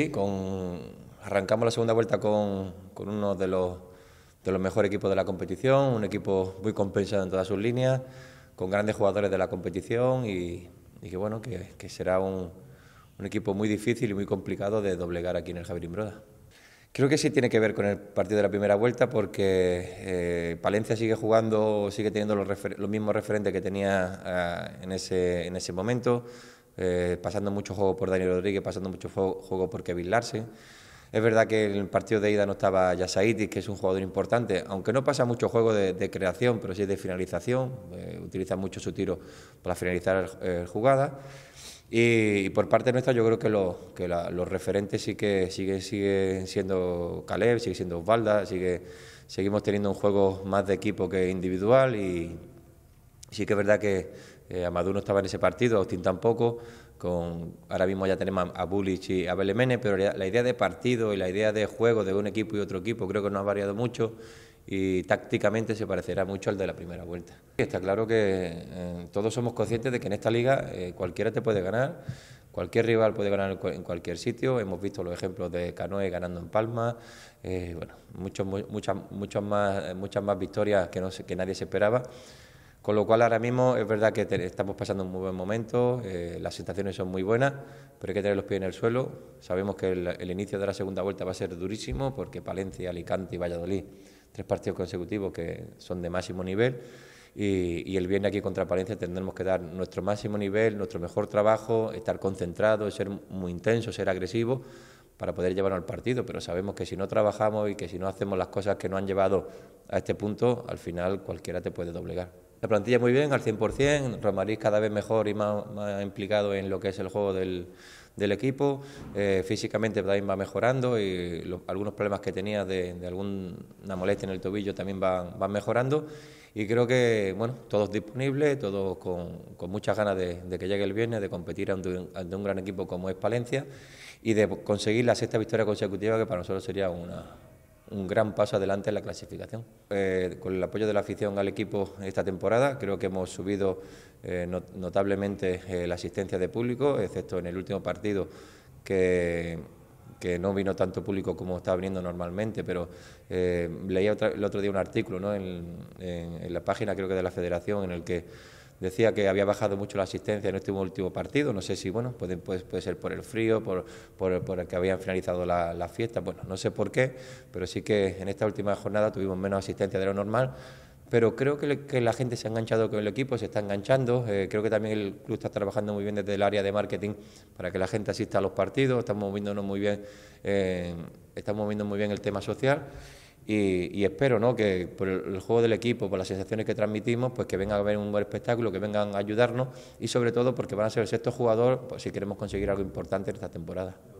Sí, con, arrancamos la segunda vuelta con, con uno de los, de los mejores equipos de la competición, un equipo muy compensado en todas sus líneas, con grandes jugadores de la competición y, que bueno, que, será un, un, equipo muy difícil y muy complicado de doblegar aquí en el Javier Imbroda. Creo que sí tiene que ver con el partido de la primera vuelta porque eh, Palencia sigue jugando, sigue teniendo los, los mismos referentes que tenía ah, en, ese, en ese momento. Eh, pasando mucho juego por Daniel Rodríguez, pasando mucho juego por Kevin Larsen. Es verdad que en el partido de ida no estaba Yasaitis, que es un jugador importante, aunque no pasa mucho juego de, creación, pero sí de finalización, eh, utiliza mucho su tiro para finalizar la jugada. Y, por parte nuestra yo creo que, los referentes sí que siguen siendo Caleb, sigue siendo Osvalda, sigue, seguimos teniendo un juego más de equipo que individual y sí que es verdad que eh, estaba en ese partido, Austin tampoco, con, ahora mismo ya tenemos a, Bullich y a Belemene, pero la, idea de partido y la idea de juego de un equipo y otro equipo creo que no ha variado mucho y tácticamente se parecerá mucho al de la primera vuelta. Está claro que eh, todos somos conscientes de que en esta liga eh, cualquiera te puede ganar, cualquier rival puede ganar en cualquier sitio. Hemos visto los ejemplos de Canoe ganando en Palma, eh, bueno, muchos, muchas, muchas, más, muchas más victorias que, no, que nadie se esperaba. Con lo cual ahora mismo es verdad que estamos pasando un muy buen momento, eh, las sensaciones son muy buenas, pero hay que tener los pies en el suelo. Sabemos que el, inicio de la segunda vuelta va a ser durísimo porque Palencia, Alicante y Valladolid, tres partidos consecutivos que son de máximo nivel. Y, y el viernes aquí contra Palencia tendremos que dar nuestro máximo nivel, nuestro mejor trabajo, estar concentrados, ser muy intensos, ser agresivo, para poder llevarnos al partido, pero sabemos que si no trabajamos y que si no hacemos las cosas que nos han llevado a este punto, al final cualquiera te puede doblegar. La plantilla muy bien, al 100%, Romarís cada vez mejor y más, implicado en lo que es el juego del, equipo, eh, físicamente también va mejorando y algunos problemas que tenía de, alguna molestia en el tobillo también van, mejorando y creo que, bueno, todos disponibles, todos con, muchas ganas de, que llegue el viernes, de competir ante un, ante un gran equipo como es Palencia y de conseguir la sexta victoria consecutiva que para nosotros sería una, un gran paso adelante en la clasificación. Eh, con el apoyo de la afición al equipo esta temporada, creo que hemos subido eh, notablemente eh, la asistencia de público, excepto en el último partido que, no vino tanto público como estaba viniendo normalmente, pero leía el otro día un artículo ¿no? en la página creo que de la federación en el que decía que había bajado mucho la asistencia en este último partido, no sé si, bueno, puede, puede, ser por el frío, por, el que habían finalizado la, fiestas fiesta, bueno, no sé por qué, pero sí que en esta última jornada tuvimos menos asistencia de lo normal, pero creo que, la gente se ha enganchado con el equipo, se está enganchando, eh, creo que también el club está trabajando muy bien desde el área de marketing para que la gente asista a los partidos, estamos moviéndonos muy bien, eh, estamos moviendo muy bien el tema social y, espero ¿no? que por el, juego del equipo, por las sensaciones que transmitimos, pues que vengan a ver un buen espectáculo, que vengan a ayudarnos y sobre todo porque van a ser el sexto jugador pues, si queremos conseguir algo importante en esta temporada.